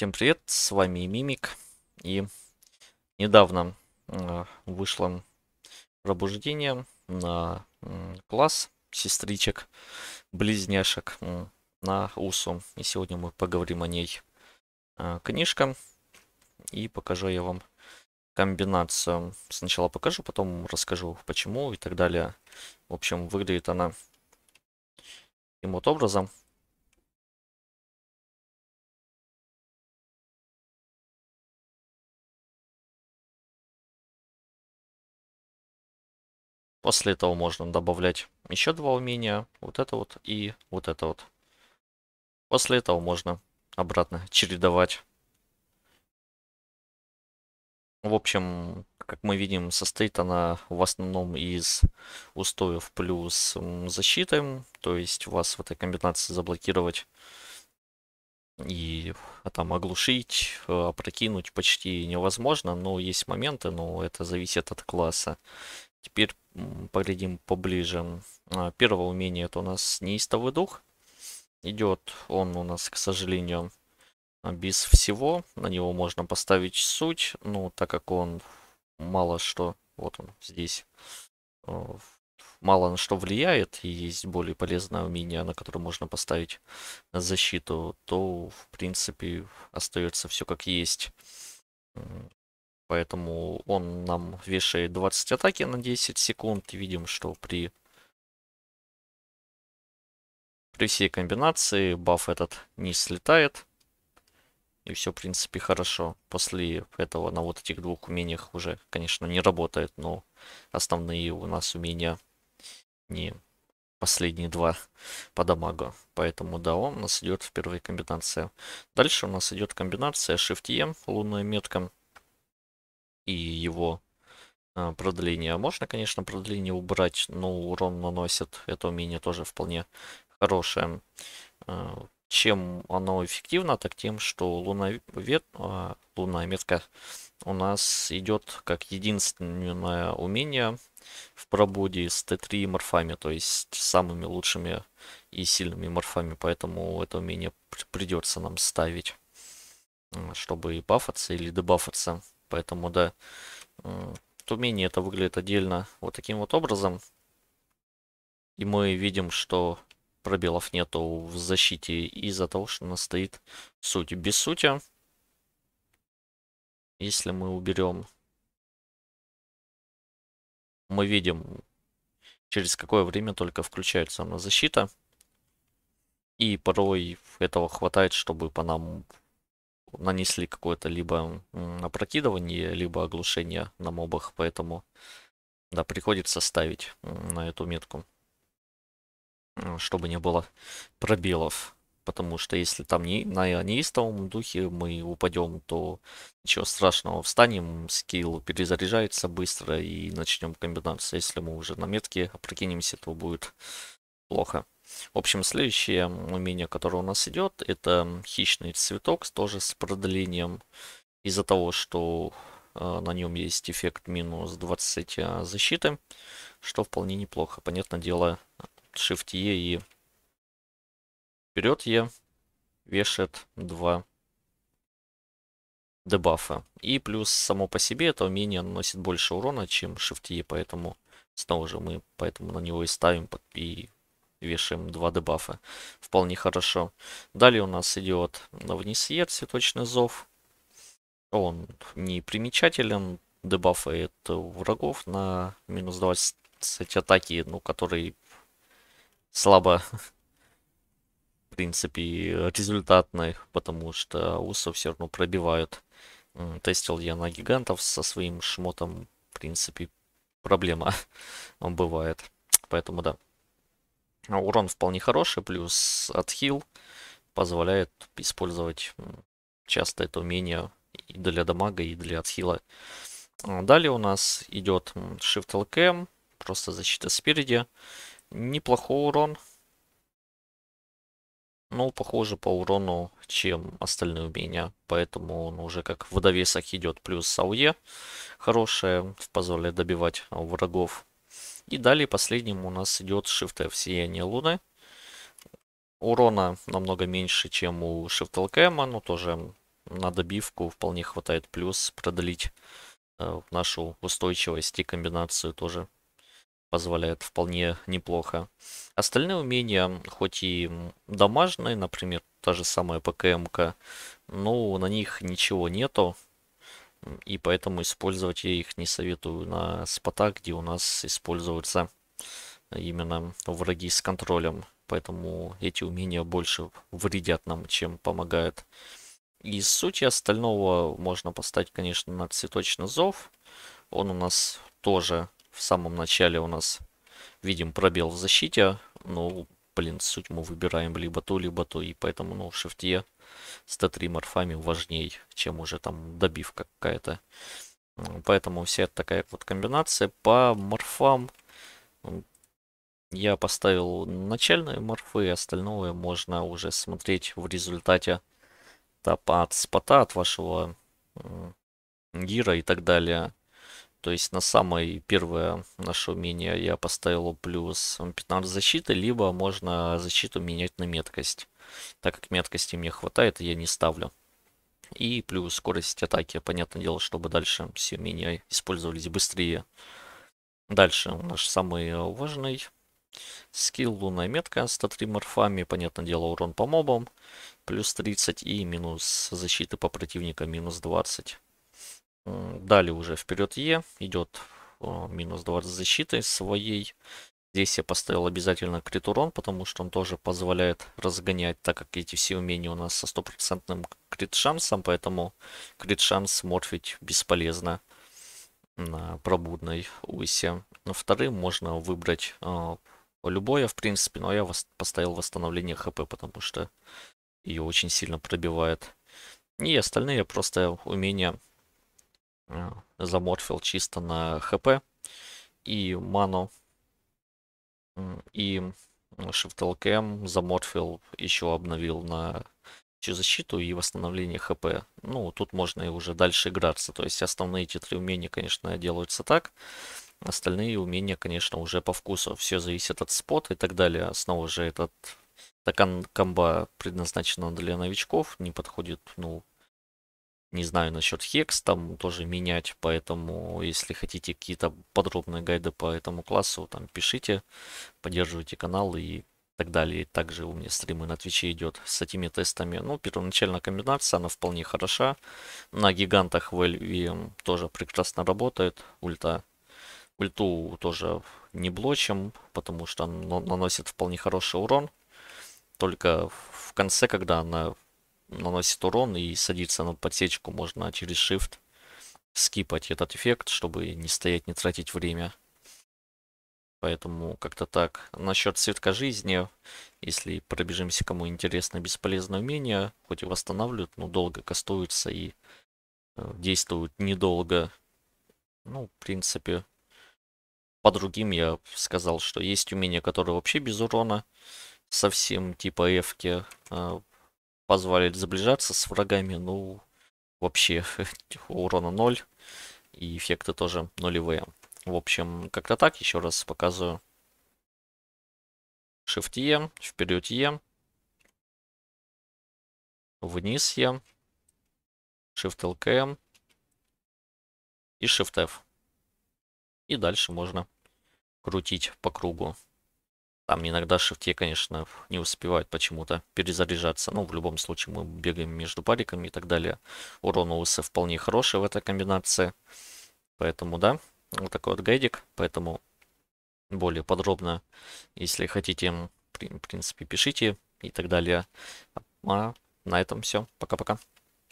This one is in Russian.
Всем привет, с вами Мимик. И недавно э, вышло пробуждение на э, класс сестричек, близняшек э, на УСУ. И сегодня мы поговорим о ней э, а, книжка. И покажу я вам комбинацию. Сначала покажу, потом расскажу почему и так далее. В общем, выглядит она таким вот образом. После этого можно добавлять еще два умения. Вот это вот и вот это вот. После этого можно обратно чередовать. В общем, как мы видим, состоит она в основном из устоев плюс защиты. То есть у вас в этой комбинации заблокировать и а там оглушить, э, опрокинуть почти невозможно. Но есть моменты, но это зависит от класса. Теперь поглядим поближе. А, Первое умение это у нас неистовый дух. Идет он у нас, к сожалению, без всего. На него можно поставить суть, ну, так как он мало что... Вот он здесь. Э, мало на что влияет, и есть более полезное умение, на которое можно поставить защиту, то, в принципе, остается все как есть. Поэтому он нам вешает 20 атаки на 10 секунд. и Видим, что при, при всей комбинации баф этот не слетает. И все, в принципе, хорошо. После этого на вот этих двух умениях уже, конечно, не работает, но основные у нас умения не последние два по дамагу. Поэтому да, он у нас идет в первой комбинации. Дальше у нас идет комбинация Shift-E, лунная метка и его э, продление. Можно, конечно, продление убрать, но урон наносит. Это умение тоже вполне хорошее. А, чем оно эффективно, так тем, что луновет, э, а, лунная метка у нас идет как единственное умение в прободе с Т3 морфами, то есть самыми лучшими и сильными морфами, поэтому это умение придется нам ставить, чтобы бафаться или дебафаться. Поэтому, да, Тумени это выглядит отдельно вот таким вот образом. И мы видим, что пробелов нету в защите из-за того, что у нас стоит суть без сути. Если мы уберем, мы видим, через какое время только включается у нас защита. И порой этого хватает, чтобы по нам нанесли какое-то либо опрокидывание, либо оглушение на мобах, поэтому да, приходится ставить на эту метку, чтобы не было пробелов. Потому что если там не, на неистовом духе мы упадем, то ничего страшного, встанем, скилл перезаряжается быстро и начнем комбинацию. Если мы уже на метке опрокинемся, то будет плохо. В общем, следующее умение, которое у нас идет, это хищный цветок, тоже с продлением. Из-за того, что э, на нем есть эффект минус 20 а, защиты, что вполне неплохо. Понятное дело, Shift E и вперед Е e вешает 2 дебафа. И плюс само по себе это умение наносит больше урона, чем Shift E, поэтому снова же мы поэтому на него и ставим и вешаем два дебафа. Вполне хорошо. Далее у нас идет вниз Е, цветочный зов. Он не примечателен. Дебафы это врагов на минус 20 атаки, ну, который слабо, в принципе, результатный, потому что усов все равно пробивают. Тестил я на гигантов со своим шмотом, в принципе, проблема бывает. Поэтому да. Урон вполне хороший, плюс отхил позволяет использовать часто это умение и для дамага, и для отхила. А, далее у нас идет Shift LKM, просто защита спереди. Неплохой урон. Ну, похоже по урону, чем остальные умения. Поэтому он уже как в довесок идет. Плюс АУЕ хорошее, позволяет добивать а, врагов. И далее последним у нас идет Shift F сияние Луны. Урона намного меньше, чем у Shift LKM, но тоже на добивку вполне хватает плюс продлить э, нашу устойчивость и комбинацию тоже позволяет вполне неплохо. Остальные умения, хоть и дамажные, например, та же самая ПКМ, но ну, на них ничего нету, и поэтому использовать я их не советую на спотах, где у нас используются именно враги с контролем. Поэтому эти умения больше вредят нам, чем помогают. и сути остального можно поставить, конечно, на цветочный зов. Он у нас тоже в самом начале у нас видим пробел в защите. Ну, блин, суть мы выбираем либо то, либо то. И поэтому, ну, в шифте статри морфами важнее, чем уже там добивка какая-то. Поэтому вся такая вот комбинация. По морфам я поставил начальные морфы, остальное можно уже смотреть в результате тапа от спота, от вашего гира и так далее. То есть на самое первое наше умение я поставил плюс 15 защиты, либо можно защиту менять на меткость так как меткости мне хватает, я не ставлю. И плюс скорость атаки, понятное дело, чтобы дальше все умения использовались быстрее. Дальше наш самый важный скилл лунная метка с 103 морфами, понятное дело, урон по мобам, плюс 30 и минус защиты по противника минус 20. Далее уже вперед Е идет э, минус 20 защиты своей. Здесь я поставил обязательно крит урон, потому что он тоже позволяет разгонять, так как эти все умения у нас со стопроцентным крит шансом, поэтому крит шанс морфить бесполезно на пробудной усе. Вторым можно выбрать э, любое, в принципе, но я поставил восстановление хп, потому что ее очень сильно пробивает. И остальные просто умения э, заморфил чисто на хп и ману и Shift-LKM заморфил, еще обновил на всю защиту и восстановление хп. Ну, тут можно и уже дальше играться. То есть основные эти три умения, конечно, делаются так. Остальные умения, конечно, уже по вкусу. Все зависит от спота и так далее. Снова же этот такан комба предназначена для новичков, не подходит, ну, не знаю насчет хекс, там тоже менять, поэтому если хотите какие-то подробные гайды по этому классу, там пишите, поддерживайте канал и так далее. Также у меня стримы на Твиче идет с этими тестами. Ну, первоначально комбинация, она вполне хороша. На гигантах в LVM тоже прекрасно работает, ульта. Ульту тоже не блочим, потому что он наносит вполне хороший урон. Только в конце, когда она наносит урон и садится на подсечку, можно через Shift скипать этот эффект, чтобы не стоять, не тратить время. Поэтому как-то так. Насчет цветка жизни, если пробежимся, кому интересно, бесполезное умение, хоть и восстанавливают, но долго кастуются и э, действуют недолго. Ну, в принципе, по другим я сказал, что есть умения, которые вообще без урона, совсем типа эфки. Э, позволит заближаться с врагами, ну, вообще урона 0 и эффекты тоже нулевые. В общем, как-то так, еще раз показываю. Shift E, вперед E, вниз E, Shift LKM и Shift F. И дальше можно крутить по кругу. Там иногда шифте, конечно, не успевают почему-то перезаряжаться. Но ну, в любом случае мы бегаем между париками и так далее. Урон у УС вполне хороший в этой комбинации. Поэтому, да, вот такой вот гайдик. Поэтому более подробно, если хотите, в принципе, пишите и так далее. А на этом все. Пока-пока.